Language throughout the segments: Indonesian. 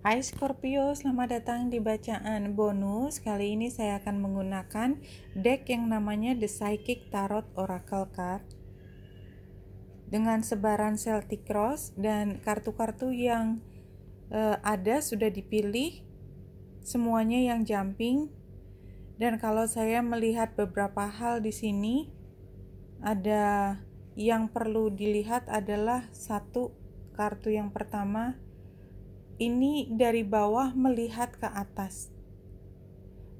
Hai Scorpio, selamat datang di bacaan bonus. Kali ini saya akan menggunakan deck yang namanya The Psychic Tarot Oracle Card dengan sebaran Celtic Cross dan kartu-kartu yang uh, ada sudah dipilih semuanya yang jumping. Dan kalau saya melihat beberapa hal di sini ada yang perlu dilihat adalah satu kartu yang pertama ini dari bawah melihat ke atas.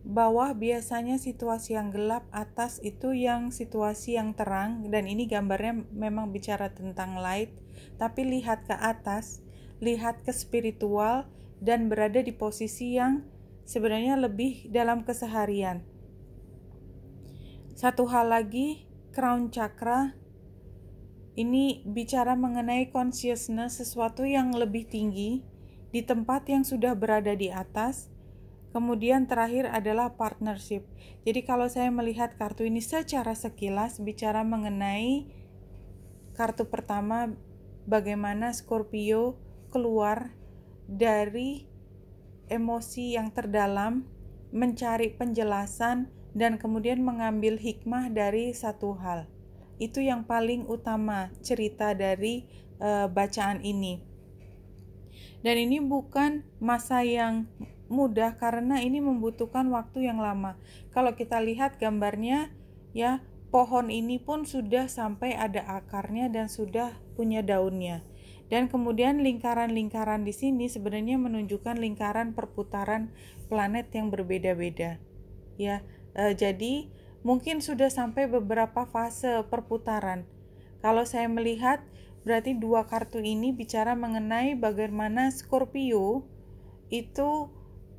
Bawah biasanya situasi yang gelap, atas itu yang situasi yang terang, dan ini gambarnya memang bicara tentang light. Tapi lihat ke atas, lihat ke spiritual, dan berada di posisi yang sebenarnya lebih dalam keseharian. Satu hal lagi, crown chakra ini bicara mengenai consciousness, sesuatu yang lebih tinggi, di tempat yang sudah berada di atas. Kemudian terakhir adalah partnership. Jadi kalau saya melihat kartu ini secara sekilas bicara mengenai kartu pertama bagaimana Scorpio keluar dari emosi yang terdalam, mencari penjelasan dan kemudian mengambil hikmah dari satu hal. Itu yang paling utama cerita dari uh, bacaan ini. Dan ini bukan masa yang mudah karena ini membutuhkan waktu yang lama. Kalau kita lihat gambarnya ya, pohon ini pun sudah sampai ada akarnya dan sudah punya daunnya. Dan kemudian lingkaran-lingkaran di sini sebenarnya menunjukkan lingkaran perputaran planet yang berbeda-beda. Ya, e, jadi mungkin sudah sampai beberapa fase perputaran. Kalau saya melihat Berarti dua kartu ini bicara mengenai bagaimana Scorpio itu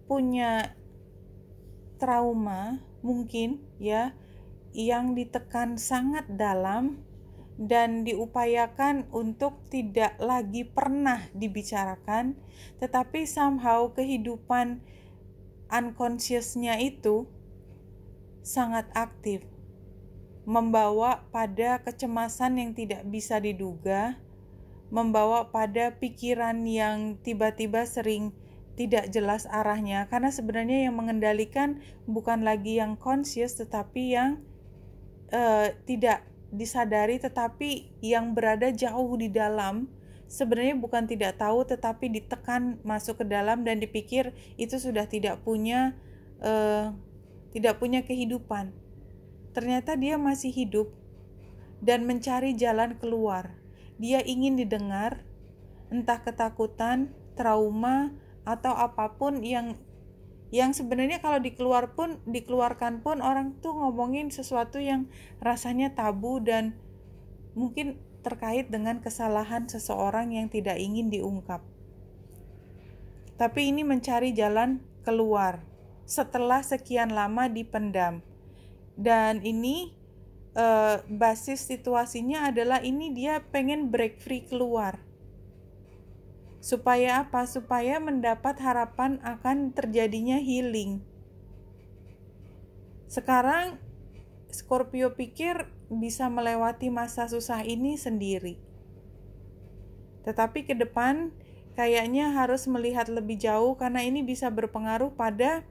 punya trauma mungkin ya yang ditekan sangat dalam dan diupayakan untuk tidak lagi pernah dibicarakan tetapi somehow kehidupan unconsciousnya itu sangat aktif membawa pada kecemasan yang tidak bisa diduga, membawa pada pikiran yang tiba-tiba sering tidak jelas arahnya karena sebenarnya yang mengendalikan bukan lagi yang conscious tetapi yang uh, tidak disadari tetapi yang berada jauh di dalam sebenarnya bukan tidak tahu tetapi ditekan masuk ke dalam dan dipikir itu sudah tidak punya uh, tidak punya kehidupan Ternyata dia masih hidup dan mencari jalan keluar. Dia ingin didengar, entah ketakutan, trauma, atau apapun yang yang sebenarnya kalau dikeluar pun dikeluarkan pun orang tuh ngomongin sesuatu yang rasanya tabu dan mungkin terkait dengan kesalahan seseorang yang tidak ingin diungkap. Tapi ini mencari jalan keluar setelah sekian lama dipendam dan ini uh, basis situasinya adalah ini dia pengen break free keluar supaya apa supaya mendapat harapan akan terjadinya healing sekarang Scorpio pikir bisa melewati masa susah ini sendiri tetapi ke depan kayaknya harus melihat lebih jauh karena ini bisa berpengaruh pada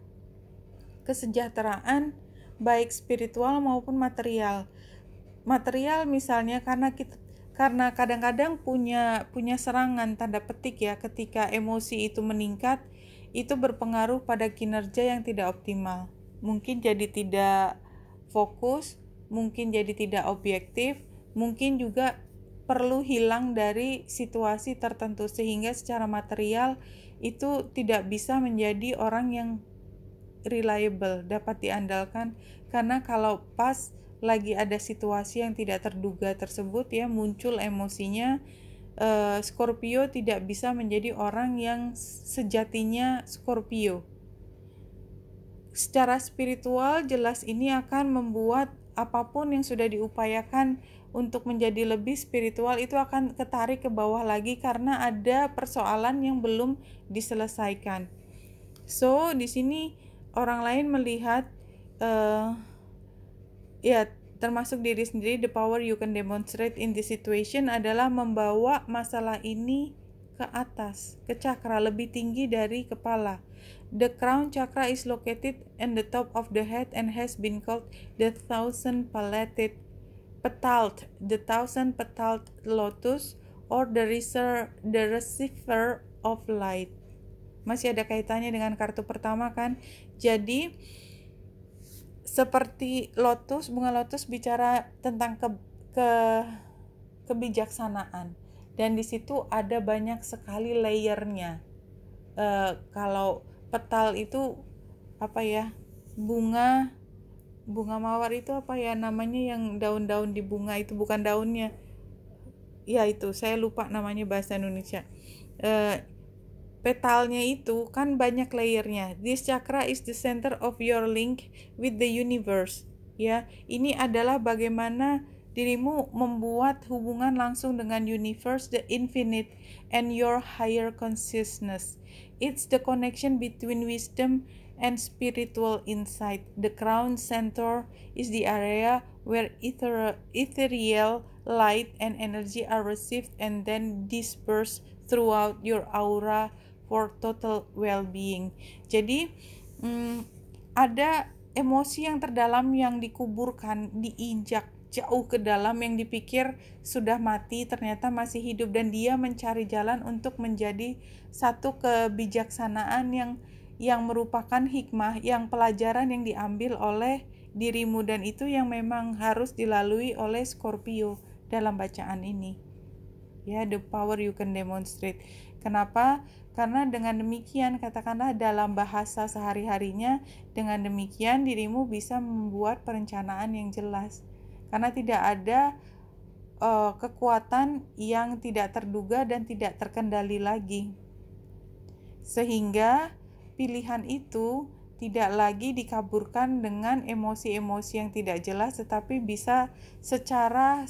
kesejahteraan baik spiritual maupun material. Material misalnya karena kita karena kadang-kadang punya punya serangan tanda petik ya ketika emosi itu meningkat itu berpengaruh pada kinerja yang tidak optimal. Mungkin jadi tidak fokus, mungkin jadi tidak objektif, mungkin juga perlu hilang dari situasi tertentu sehingga secara material itu tidak bisa menjadi orang yang reliable, dapat diandalkan karena kalau pas lagi ada situasi yang tidak terduga tersebut ya muncul emosinya eh, Scorpio tidak bisa menjadi orang yang sejatinya Scorpio. Secara spiritual jelas ini akan membuat apapun yang sudah diupayakan untuk menjadi lebih spiritual itu akan ketarik ke bawah lagi karena ada persoalan yang belum diselesaikan. So, di sini orang lain melihat uh, ya termasuk diri sendiri the power you can demonstrate in this situation adalah membawa masalah ini ke atas, ke cakra lebih tinggi dari kepala. The crown chakra is located in the top of the head and has been called the thousand palated petaled, the thousand petaled lotus or the receiver, the receiver of light. Masih ada kaitannya dengan kartu pertama kan? Jadi seperti lotus, bunga lotus bicara tentang ke, ke kebijaksanaan dan di situ ada banyak sekali layernya. E, kalau petal itu apa ya? Bunga bunga mawar itu apa ya namanya yang daun-daun di bunga itu bukan daunnya ya itu saya lupa namanya bahasa Indonesia e, petalnya itu kan banyak layernya. This chakra is the center of your link with the universe. Ya, ini adalah bagaimana dirimu membuat hubungan langsung dengan universe, the infinite, and your higher consciousness. It's the connection between wisdom and spiritual insight. The crown center is the area where ether ethereal light and energy are received and then dispersed throughout your aura for total well-being. Jadi hmm, ada emosi yang terdalam yang dikuburkan, diinjak jauh ke dalam yang dipikir sudah mati ternyata masih hidup dan dia mencari jalan untuk menjadi satu kebijaksanaan yang yang merupakan hikmah, yang pelajaran yang diambil oleh dirimu dan itu yang memang harus dilalui oleh Scorpio dalam bacaan ini. Ya, the power you can demonstrate. Kenapa? Karena dengan demikian, katakanlah dalam bahasa sehari-harinya, dengan demikian dirimu bisa membuat perencanaan yang jelas. Karena tidak ada uh, kekuatan yang tidak terduga dan tidak terkendali lagi. Sehingga pilihan itu tidak lagi dikaburkan dengan emosi-emosi yang tidak jelas, tetapi bisa secara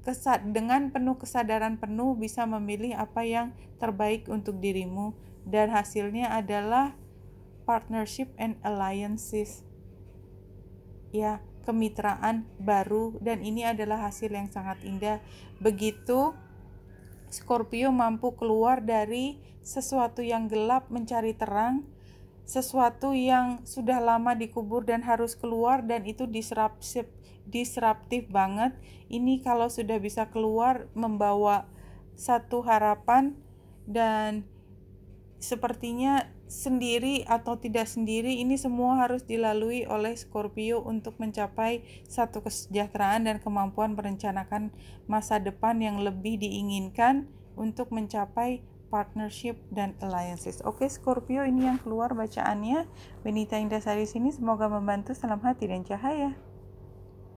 kesat dengan penuh kesadaran penuh bisa memilih apa yang terbaik untuk dirimu dan hasilnya adalah partnership and alliances. Ya, kemitraan baru dan ini adalah hasil yang sangat indah. Begitu Scorpio mampu keluar dari sesuatu yang gelap mencari terang sesuatu yang sudah lama dikubur dan harus keluar dan itu disruptif disruptif banget. Ini kalau sudah bisa keluar membawa satu harapan dan sepertinya sendiri atau tidak sendiri ini semua harus dilalui oleh Scorpio untuk mencapai satu kesejahteraan dan kemampuan merencanakan masa depan yang lebih diinginkan untuk mencapai partnership, dan alliances. Oke, Scorpio ini yang keluar bacaannya. yang Indah Sari sini semoga membantu. Salam hati dan cahaya.